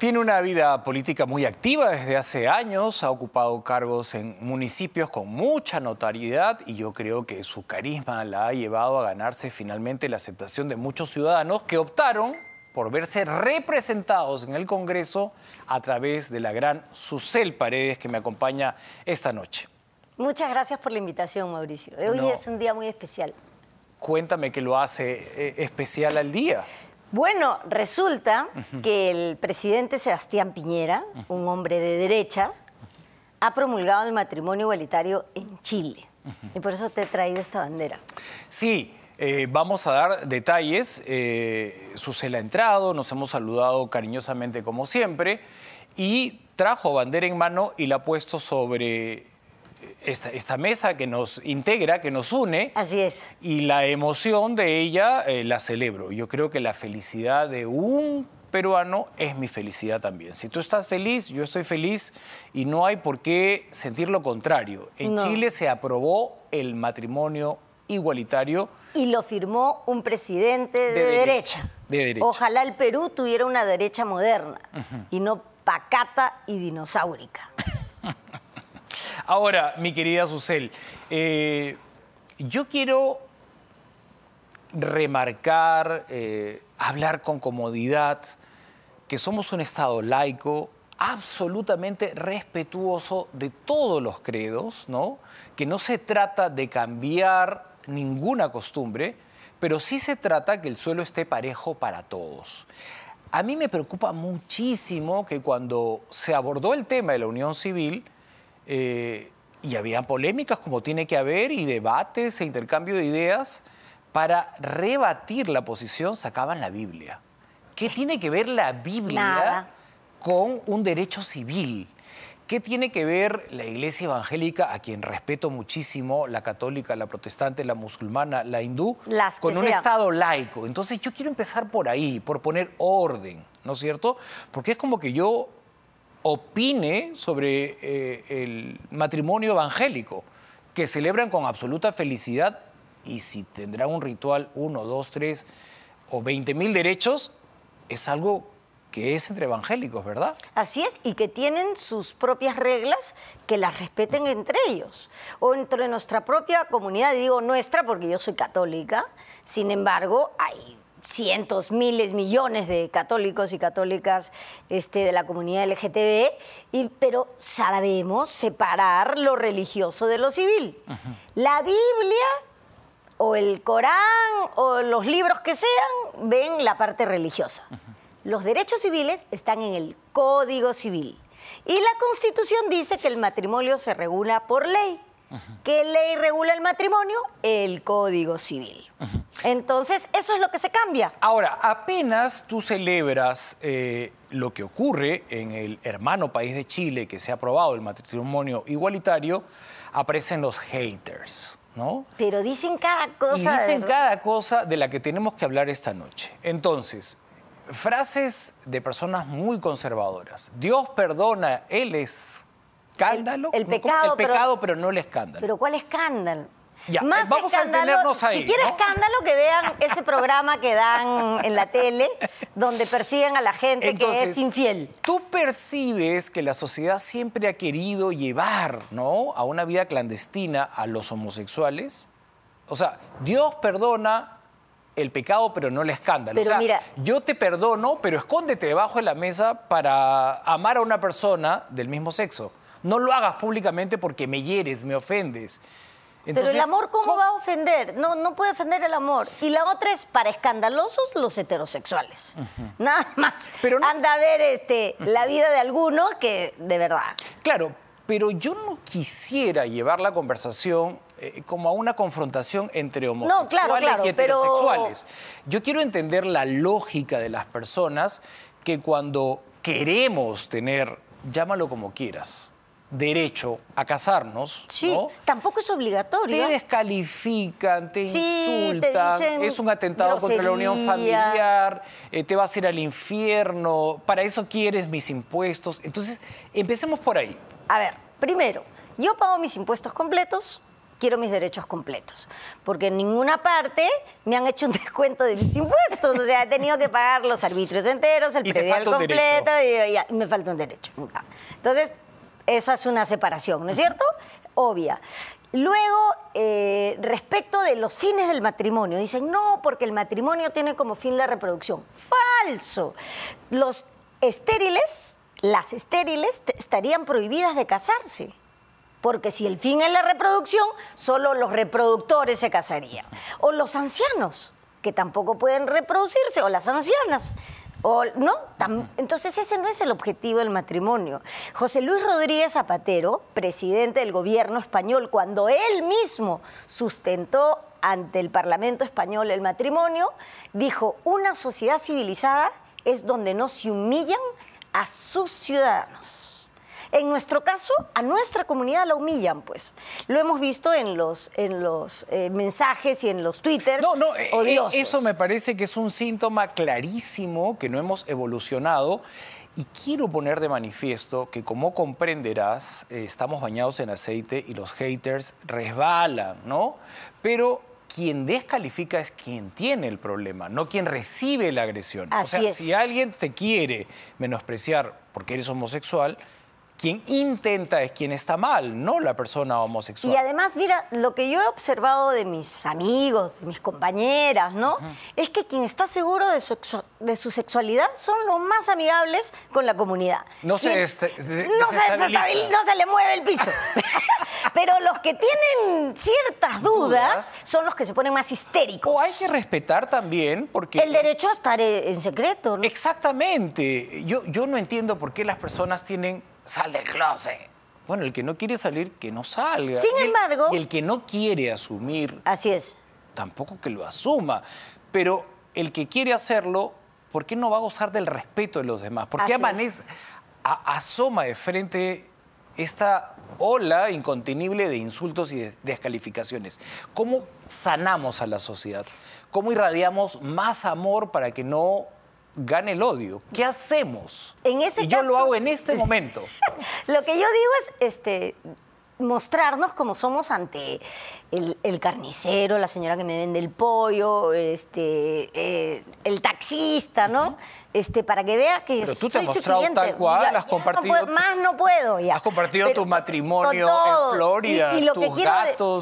Tiene una vida política muy activa desde hace años, ha ocupado cargos en municipios con mucha notariedad y yo creo que su carisma la ha llevado a ganarse finalmente la aceptación de muchos ciudadanos que optaron por verse representados en el Congreso a través de la gran Susel Paredes que me acompaña esta noche. Muchas gracias por la invitación, Mauricio. Hoy es un día muy especial. Cuéntame qué lo hace eh, especial al día. Bueno, resulta que el presidente Sebastián Piñera, un hombre de derecha, ha promulgado el matrimonio igualitario en Chile. Y por eso te he traído esta bandera. Sí, eh, vamos a dar detalles. Eh, ha entrado, nos hemos saludado cariñosamente como siempre y trajo bandera en mano y la ha puesto sobre esta, mesa que nos integra, que nos une. Así es. Y la emoción de ella eh, la celebro. Yo creo que la felicidad de un peruano es mi felicidad también. Si tú estás feliz, yo estoy feliz y no hay por qué sentir lo contrario. En Chile se aprobó el matrimonio igualitario. Y lo firmó un presidente de, derecha. Ojalá el Perú tuviera una derecha moderna y no pacata y dinosaurica. Ahora, mi querida Susel, eh, yo quiero remarcar, eh, hablar con comodidad, que somos un Estado laico, absolutamente respetuoso de todos los credos, ¿no? que no se trata de cambiar ninguna costumbre, pero sí se trata que el suelo esté parejo para todos. A mí me preocupa muchísimo que cuando se abordó el tema de la unión civil, eh, y había polémicas como tiene que haber y debates e intercambio de ideas para rebatir la posición sacaban la Biblia. ¿Qué tiene que ver la Biblia con un derecho civil? ¿Qué tiene que ver la iglesia evangélica, a quien respeto muchísimo, la católica, la protestante, la musulmana, la hindú, con un Estado laico? Entonces yo quiero empezar por ahí, por poner orden, ¿no es cierto? Porque es como que yo opine sobre eh, el matrimonio evangélico, que celebran con absoluta felicidad y si tendrá un ritual, uno, dos, tres o veinte mil derechos, es algo que es entre evangélicos, ¿verdad? Así es, y que tienen sus propias reglas que las respeten entre ellos, o entre nuestra propia comunidad, digo nuestra porque yo soy católica, sin embargo, hay cientos, miles, millones de católicos y católicas este, de la comunidad LGTB, pero sabemos separar lo religioso de lo civil. La Biblia o el Corán o los libros que sean ven la parte religiosa. Los derechos civiles están en el Código Civil. Y la Constitución dice que el matrimonio se regula por ley. ¿Qué ley regula el matrimonio? El Código Civil. Entonces, eso es lo que se cambia. Ahora, apenas tú celebras eh, lo que ocurre en el hermano país de Chile, que se ha aprobado el matrimonio igualitario, aparecen los haters. ¿No? Pero dicen cada cosa. Y dicen cada cosa de la que tenemos que hablar esta noche. Entonces, frases de personas muy conservadoras. Dios perdona, él es escándalo. El, pecado, el pecado pero, pero, no el escándalo. Pero ¿cuál escándalo? Más eh, escándalo, Si quiere escándalo, que vean ese programa que dan en la tele, donde persiguen a la gente que es infiel. Tú percibes que la sociedad siempre ha querido llevar, ¿no? A una vida clandestina a los homosexuales. O sea, Dios perdona el pecado, pero no el escándalo. yo te perdono, pero escóndete debajo de la mesa para amar a una persona del mismo sexo. No lo hagas públicamente porque me hieres, me ofendes. Pero el amor, ¿cómo, va a ofender? No, no puede ofender el amor. Y la otra es para escandalosos los heterosexuales. Nada más. Pero Anda a ver este, la vida de algunos que, de verdad. Claro, pero yo no quisiera llevar la conversación eh, como a una confrontación entre homosexuales y heterosexuales. Yo quiero entender la lógica de las personas que cuando queremos tener, llámalo como quieras, derecho a casarnos. Sí, tampoco es obligatorio. Te descalifican, te insultan, es un atentado contra la unión familiar, eh, te vas a ir al infierno, para eso quieres mis impuestos. Entonces, empecemos por ahí. A ver, primero, yo pago mis impuestos completos, quiero mis derechos completos, porque en ninguna parte me han hecho un descuento de mis impuestos, o sea, he tenido que pagar los arbitrios enteros, el predial completo, y, me falta un derecho. Entonces, esa es una separación, ¿no es cierto? Obvia. Luego, eh, respecto de los fines del matrimonio, dicen, no, porque el matrimonio tiene como fin la reproducción. Falso. Los estériles, las estériles, estarían prohibidas de casarse. Porque si el fin es la reproducción, solo los reproductores se casarían. O los ancianos, que tampoco pueden reproducirse, o las ancianas no, entonces ese no es el objetivo del matrimonio. José Luis Rodríguez Zapatero, presidente del gobierno español, cuando él mismo sustentó ante el Parlamento español el matrimonio, dijo, una sociedad civilizada es donde no se humillan a sus ciudadanos. En nuestro caso, a nuestra comunidad la humillan, pues. Lo hemos visto en los, en los eh, mensajes y en los twitters. No, no, eh, eh, eso me parece que es un síntoma clarísimo que no hemos evolucionado. Y quiero poner de manifiesto que, como comprenderás, estamos bañados en aceite y los haters resbalan, ¿no? Pero quien descalifica es quien tiene el problema, no quien recibe la agresión. o sea, si alguien te quiere menospreciar porque eres homosexual, quien intenta es quien está mal, no la persona homosexual. Y además, mira, lo que yo he observado de mis amigos, de mis compañeras, ¿no? Es que quien está seguro de su, sexualidad son los más amigables con la comunidad. No, se, este, desestabiliza. no, se, le mueve el piso. Pero los que tienen ciertas dudas, son los que se ponen más histéricos. O hay que respetar también porque... El derecho a estar eh, en secreto. ¿no? Exactamente. yo no entiendo por qué las personas tienen sal del closet. Bueno, el que no quiere salir, que no salga. Sin embargo. el que no quiere asumir. Así es. Tampoco que lo asuma. Pero el que quiere hacerlo, ¿por qué no va a gozar del respeto de los demás? ¿Por qué amanece, asoma de frente esta ola incontenible de insultos y descalificaciones? ¿Cómo sanamos a la sociedad? ¿Cómo irradiamos más amor para que no gane el odio. ¿Qué hacemos? En ese y yo lo hago en este momento. lo que yo digo es, este, mostrarnos como somos ante el, carnicero, la señora que me vende el pollo, este, eh, el taxista, ¿no? Este, para que veas que Pero tú tal cual, no puedo, más no puedo ya. Has compartido tu matrimonio en Florida, y, lo que quiero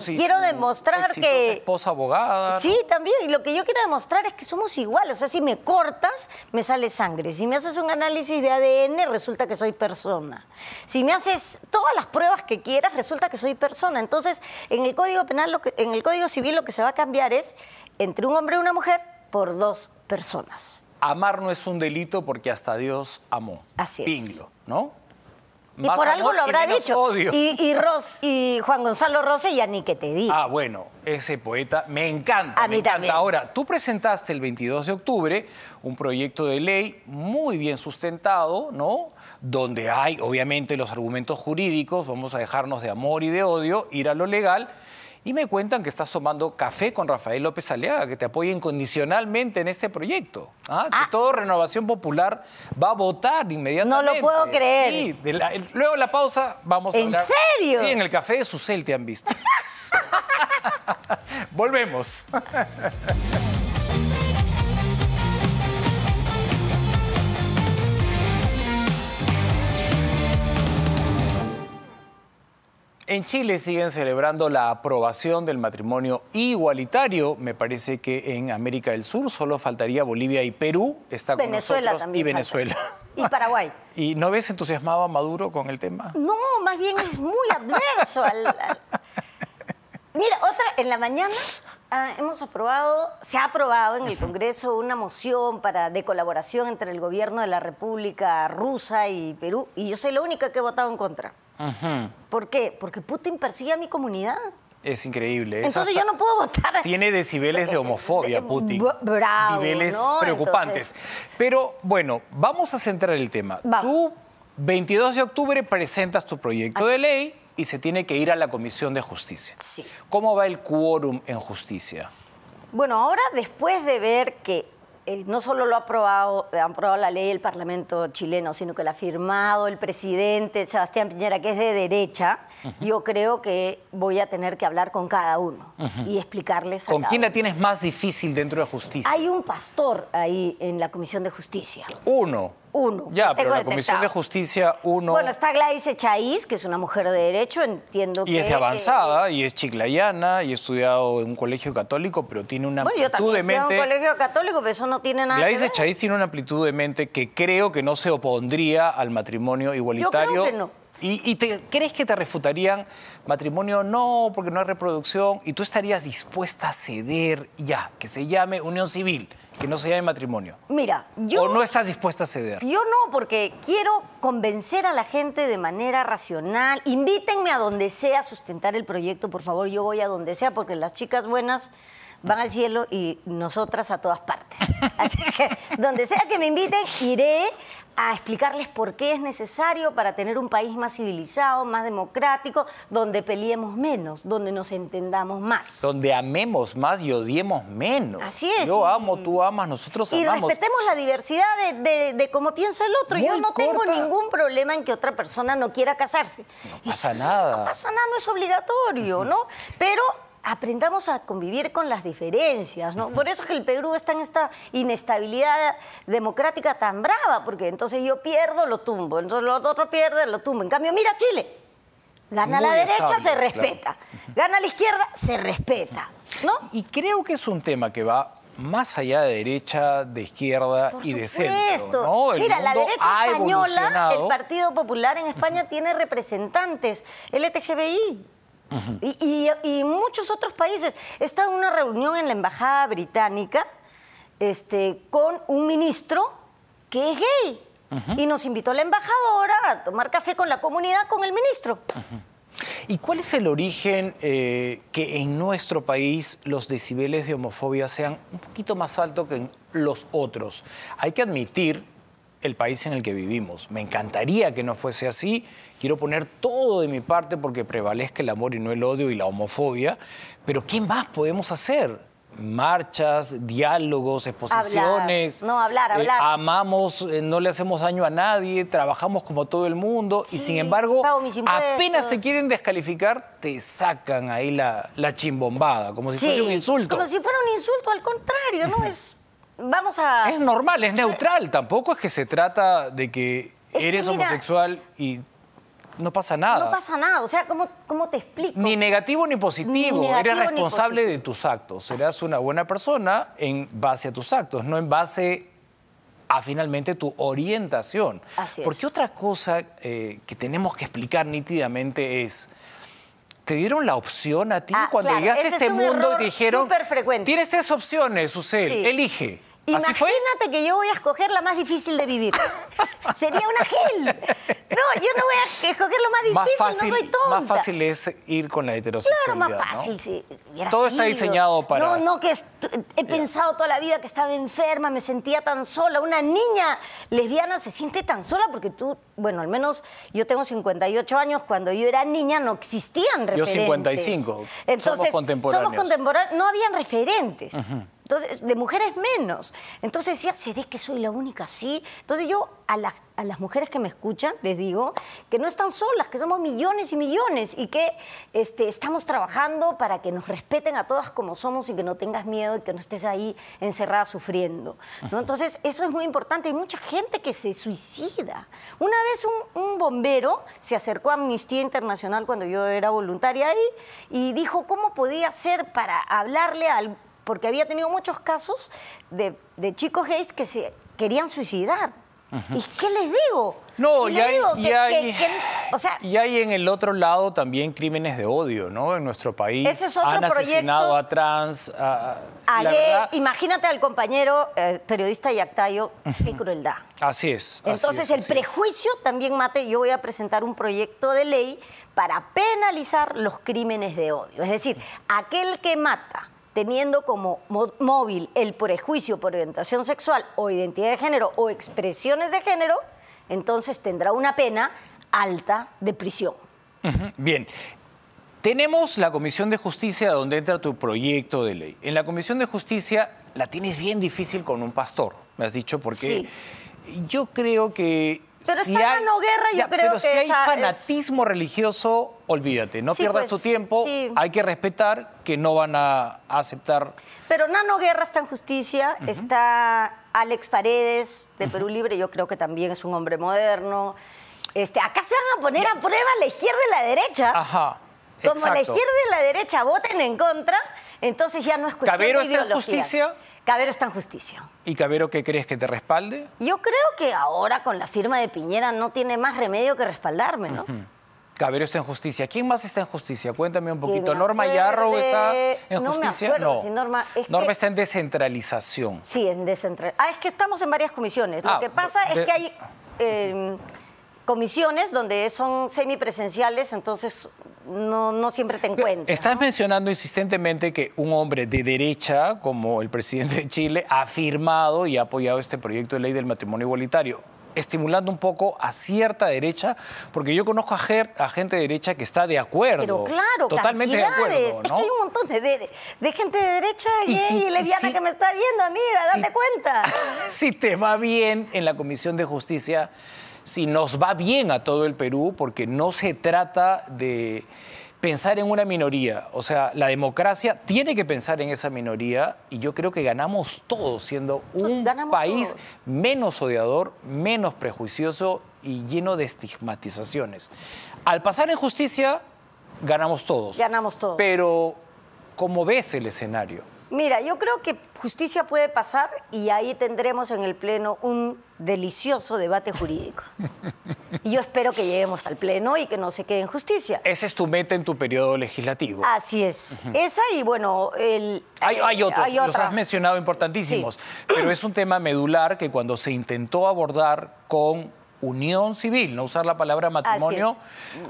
quiero demostrar que esposa abogada. Sí, también, y lo que yo quiero demostrar es que somos iguales, o sea, si me cortas, me sale sangre, si me haces un análisis de ADN, resulta que soy persona. Si me haces todas las pruebas que quieras, resulta que soy persona. Entonces, en el Código Penal, lo que, en el Código Civil lo que se va a cambiar es entre un hombre y una mujer por dos personas. Amar no es un delito porque hasta Dios amó. Así es. Pinglo, ¿no? Y por algo lo habrá dicho. Y, y, y Juan Gonzalo Rossi ya ni que te diga. Ah, bueno, ese poeta me encanta. me encanta. Ahora, tú presentaste el 22 de octubre un proyecto de ley muy bien sustentado, ¿no? Donde hay, obviamente, los argumentos jurídicos, vamos a dejarnos de amor y de odio, ir a lo legal. Y me cuentan que estás tomando café con Rafael López Aliaga, que te apoya incondicionalmente en este proyecto. ¿ah? Que ah. todo Renovación Popular va a votar inmediatamente. No lo puedo creer. Sí, de la, luego la pausa vamos a ¿En serio? Sí, en el café de Susel te han visto. Volvemos. En Chile siguen celebrando la aprobación del matrimonio igualitario. Me parece que en América del Sur solo faltaría Bolivia y Perú. Está Venezuela también. Y Venezuela. Y Paraguay. ¿Y no ves entusiasmado a Maduro con el tema? No, más bien es muy adverso Mira, otra, en la mañana ah, hemos aprobado, se ha aprobado en el Congreso una moción para, de colaboración entre el gobierno de la República Rusa y Perú, y yo soy la única que he votado en contra. ¿Por qué? Porque Putin persigue a mi comunidad. Es increíble. Entonces yo no puedo votar. Tiene decibeles de homofobia, Putin. Bravo, niveles preocupantes. Pero bueno, vamos a centrar el tema. Tú, 22 de octubre, presentas tu proyecto de ley y se tiene que ir a la Comisión de Justicia. ¿Cómo va el quórum en justicia? Bueno, ahora después de ver que eh, no solo lo ha aprobado, eh, la ley el Parlamento chileno, sino que la ha firmado el presidente Sebastián Piñera, que es de derecha, yo creo que voy a tener que hablar con cada uno y explicarles. A ¿Con quién la tienes más difícil dentro de justicia? Hay un pastor ahí en la Comisión de Justicia. Uno uno. Ya, pero la Comisión de Justicia, uno. Bueno, está Gladys Echaíz, que es una mujer de derecho, entiendo que. Y es de eh, avanzada, eh, y es chiclayana, y ha estudiado en un colegio católico, pero tiene una bueno, yo también de estudiado en un colegio católico, pero eso no tiene nada Gladys que tiene una amplitud de mente que creo que no se opondría al matrimonio igualitario. Yo creo que no. ¿Y, crees que te refutarían matrimonio no, porque no hay reproducción, y tú estarías dispuesta a ceder ya, que se llame unión civil, que no se llame matrimonio. Mira, yo... ¿O no estás dispuesta a ceder? Yo no, porque quiero convencer a la gente de manera racional. Invítenme a donde sea a sustentar el proyecto, por favor, yo voy a donde sea, porque las chicas buenas van al cielo y nosotras a todas partes. Así que donde sea que me inviten, iré a explicarles por qué es necesario para tener un país más civilizado, más democrático, donde peleemos menos, donde nos entendamos más. Donde amemos más y odiemos menos. Así es. Yo amo, tú amas, nosotros amamos. Y respetemos la diversidad de, cómo piensa el otro. Yo no tengo ningún problema en que otra persona no quiera casarse. No pasa nada. No pasa nada, no es obligatorio, ¿no? Pero aprendamos a convivir con las diferencias, ¿no? Por eso es que el Perú está en esta inestabilidad democrática tan brava, porque entonces yo pierdo, lo tumbo, entonces el otro pierde, lo tumbo. En cambio, mira Chile, Gana la derecha, se respeta. Gana la izquierda, se respeta. ¿No? Y creo que es un tema que va más allá de derecha, de izquierda y de centro. El Mira, la derecha española, el Partido Popular en España tiene representantes, LTGBI. y, muchos otros países. Está en una reunión en la Embajada Británica este, con un ministro que es gay. Y nos invitó la embajadora a tomar café con la comunidad, con el ministro. ¿Y cuál es el origen eh, que en nuestro país los decibeles de homofobia sean un poquito más altos que en los otros? Hay que admitir el país en el que vivimos. Me encantaría que no fuese así. Quiero poner todo de mi parte porque prevalezca el amor y no el odio y la homofobia. Pero ¿qué más podemos hacer? marchas, diálogos, exposiciones. No, hablar, eh, hablar. amamos, eh, no le hacemos daño a nadie, trabajamos como todo el mundo y sin embargo, apenas te quieren descalificar, te sacan ahí la, la chimbombada, como si fuese un insulto. Como si fuera un insulto, al contrario, ¿no? es. Vamos a. Es normal, es neutral. Tampoco es que se trata de que eres homosexual y no pasa nada. No pasa nada, o sea, ¿cómo, cómo te explico? Ni negativo ni positivo, eres responsable de tus actos, serás una buena persona en base a tus actos, no en base a finalmente tu orientación. Porque otra cosa eh, que tenemos que explicar nítidamente es, te dieron la opción a ti ah, cuando llegaste a este mundo y te dijeron, tienes tres opciones, Usel. elige. Imagínate que yo voy a escoger la más difícil de vivir. Sería una gel. No, yo no voy a escoger lo más difícil, no soy tonta. Más fácil es ir con la heterosexualidad. Claro, más fácil, Todo está diseñado para. No, no, que he pensado toda la vida que estaba enferma, me sentía tan sola. Una niña lesbiana se siente tan sola porque tú, bueno, al menos yo tengo 58 años. Cuando yo era niña no existían referentes. Yo 55. Entonces, somos contemporáneos. Somos contemporáneos. No habían referentes. Entonces, de mujeres menos. Entonces decía, ¿seré que soy la única así? Entonces yo a las, mujeres que me escuchan les digo que no están solas, que somos millones y millones y que este, estamos trabajando para que nos respeten a todas como somos y que no tengas miedo y que no estés ahí encerrada sufriendo. Entonces, eso es muy importante. Hay mucha gente que se suicida. Una vez un, bombero se acercó a Amnistía Internacional cuando yo era voluntaria ahí y dijo, ¿cómo podía hacer para hablarle al porque había tenido muchos casos de, chicos gays que se querían suicidar. ¿Y qué les digo? No, y, hay, en el otro lado también crímenes de odio, ¿no? En nuestro país ese es otro han asesinado a trans. imagínate al compañero eh, periodista Yactayo, qué crueldad. Así es. Entonces el prejuicio también mate. Yo voy a presentar un proyecto de ley para penalizar los crímenes de odio. Es decir, aquel que mata teniendo como móvil el prejuicio por orientación sexual o identidad de género o expresiones de género, entonces tendrá una pena alta de prisión. Bien. Tenemos la Comisión de Justicia donde entra tu proyecto de ley. En la Comisión de Justicia la tienes bien difícil con un pastor, me has dicho, porque yo creo que pero si está hay, guerra, yo creo que. Pero si hay fanatismo religioso, olvídate, no pierdas pues, tu tiempo, hay que respetar que no van a, aceptar. Pero Nano Guerra está en justicia, está Alex Paredes de Perú Libre, yo creo que también es un hombre moderno. Este, acá se van a poner a prueba la izquierda y la derecha. Ajá. Como la izquierda y la derecha voten en contra, entonces ya no es cuestión Cabero de está en justicia? Cabero está en justicia. ¿Y Cabero qué crees que te respalde? Yo creo que ahora con la firma de Piñera no tiene más remedio que respaldarme, ¿no? Cabero está en justicia. ¿Quién más está en justicia? Cuéntame un poquito. ¿Norma Yarro está en no justicia? Me acuerdo, si Norma, Norma está en descentralización. Sí, en descentralización. Ah, es que estamos en varias comisiones. Lo ah, que pasa es que hay em, comisiones donde son semipresenciales, entonces no, siempre te encuentras. Estás mencionando insistentemente que un hombre de derecha, como el presidente de Chile, ha firmado y ha apoyado este proyecto de ley del matrimonio igualitario estimulando un poco a cierta derecha, porque yo conozco a, gente de derecha que está de acuerdo. Pero claro, totalmente de acuerdo. Es que hay un montón de, gente de derecha y, gay lesbiana que me está viendo, amiga, date cuenta. si te va bien en la Comisión de Justicia si nos va bien a todo el Perú, porque no se trata de pensar en una minoría. O sea, la democracia tiene que pensar en esa minoría y yo creo que ganamos todos siendo un país menos odiador, menos prejuicioso y lleno de estigmatizaciones. Al pasar en justicia, ganamos todos. Ganamos todos. Pero, ¿cómo ves el escenario? Mira, yo creo que justicia puede pasar y ahí tendremos en el Pleno un delicioso debate jurídico. Y yo espero que lleguemos al Pleno y que no se quede en justicia. Ese es tu meta en tu periodo legislativo. Así es. Esa y bueno, el... Hay, eh, otros, los has mencionado importantísimos, pero es un tema medular que cuando se intentó abordar con unión civil, no usar la palabra matrimonio,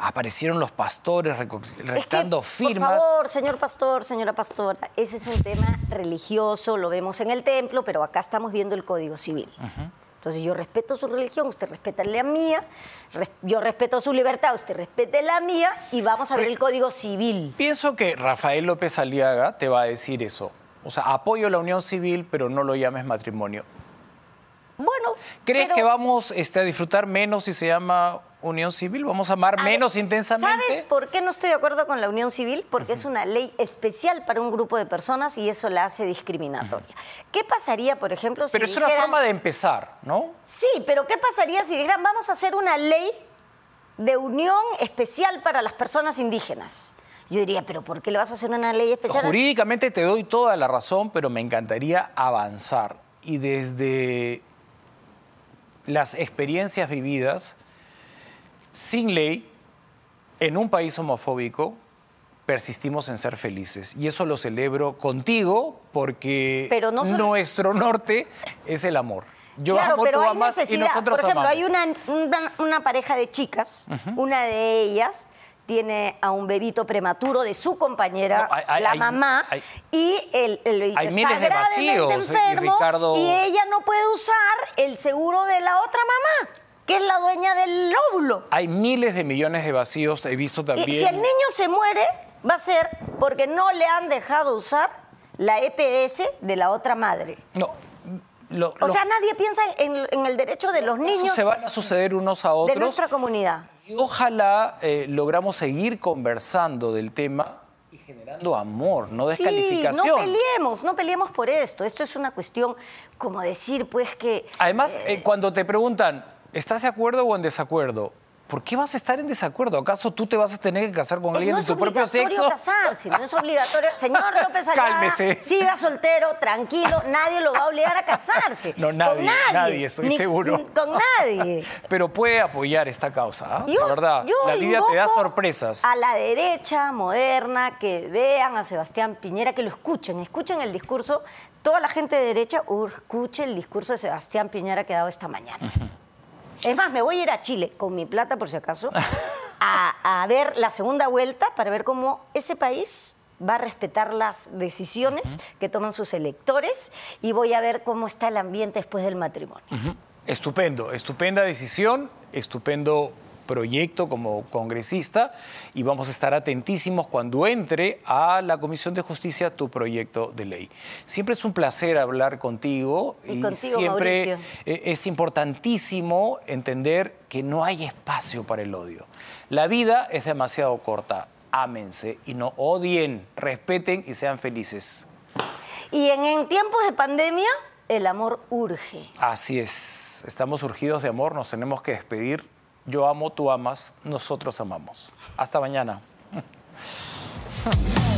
aparecieron los pastores restando Por favor, señor pastor, señora pastora, ese es un tema religioso, lo vemos en el templo, pero acá estamos viendo el Código Civil. Entonces yo respeto su religión, usted respeta la mía, yo respeto su libertad, usted respete la mía y vamos a ver el Código Civil. Pienso que Rafael López Aliaga te va a decir eso. O sea, apoyo la unión civil, pero no lo llames matrimonio. Bueno. ¿Crees que vamos este, a disfrutar menos si se llama unión civil? ¿Vamos a amar menos intensamente? ¿Sabes por qué no estoy de acuerdo con la unión civil? Porque es una ley especial para un grupo de personas y eso la hace discriminatoria. ¿Qué pasaría, por ejemplo, si. Pero es una forma de empezar, ¿no? Sí, pero ¿qué pasaría si dijeran vamos a hacer una ley de unión especial para las personas indígenas? Yo diría, pero ¿por qué le vas a hacer una ley especial? Jurídicamente te doy toda la razón, pero me encantaría avanzar. Y desde las experiencias vividas sin ley en un país homofóbico persistimos en ser felices. Y eso lo celebro contigo porque nuestro norte es el amor. Yo amo, pero hay Por ejemplo, hay una, pareja de chicas, una de ellas tiene a un bebito prematuro de su compañera, la mamá, y el, está gravemente eh, enfermo y, ella no puede usar el seguro de la otra mamá que es la dueña del lóbulo. Hay miles de millones de vacíos, he visto también. si el niño se muere, va a ser porque no le han dejado usar la EPS de la otra madre. No. o sea, nadie piensa en, el derecho de los niños. se van a suceder unos a otros. De nuestra comunidad ojalá eh, logramos seguir conversando del tema y generando amor, no descalificación. Sí, no peleemos, no peleemos por esto. Esto es una cuestión, como decir, pues que... Además, eh, eh, cuando te preguntan, ¿estás de acuerdo o en desacuerdo? ¿por qué vas a estar en desacuerdo? ¿Acaso tú te vas a tener que casar con eh, alguien de tu propio sexo? Casarse, no es obligatorio Señor López Ayala, Cálmese. siga soltero, tranquilo, nadie lo va a obligar a casarse. No, nadie, nadie, estoy seguro. con nadie. Pero puede apoyar esta causa, ¿ah? la verdad. la vida te da sorpresas. A la derecha moderna, que vean a Sebastián Piñera, que lo escuchen, escuchen el discurso. Toda la gente de derecha uh, escuche el discurso de Sebastián Piñera que ha dado esta mañana. Es más, me voy a ir a Chile con mi plata, por si acaso, a, ver la segunda vuelta para ver cómo ese país va a respetar las decisiones que toman sus electores y voy a ver cómo está el ambiente después del matrimonio. Estupendo, estupenda decisión, estupendo proyecto como congresista y vamos a estar atentísimos cuando entre a la Comisión de Justicia tu proyecto de ley. Siempre es un placer hablar contigo y, siempre e, es importantísimo entender que no hay espacio para el odio. La vida es demasiado corta. Ámense y no odien, respeten y sean felices. Y en, en tiempos de pandemia, el amor urge. Así es, estamos urgidos de amor, nos tenemos que despedir yo amo, tú amas, nosotros amamos. Hasta mañana.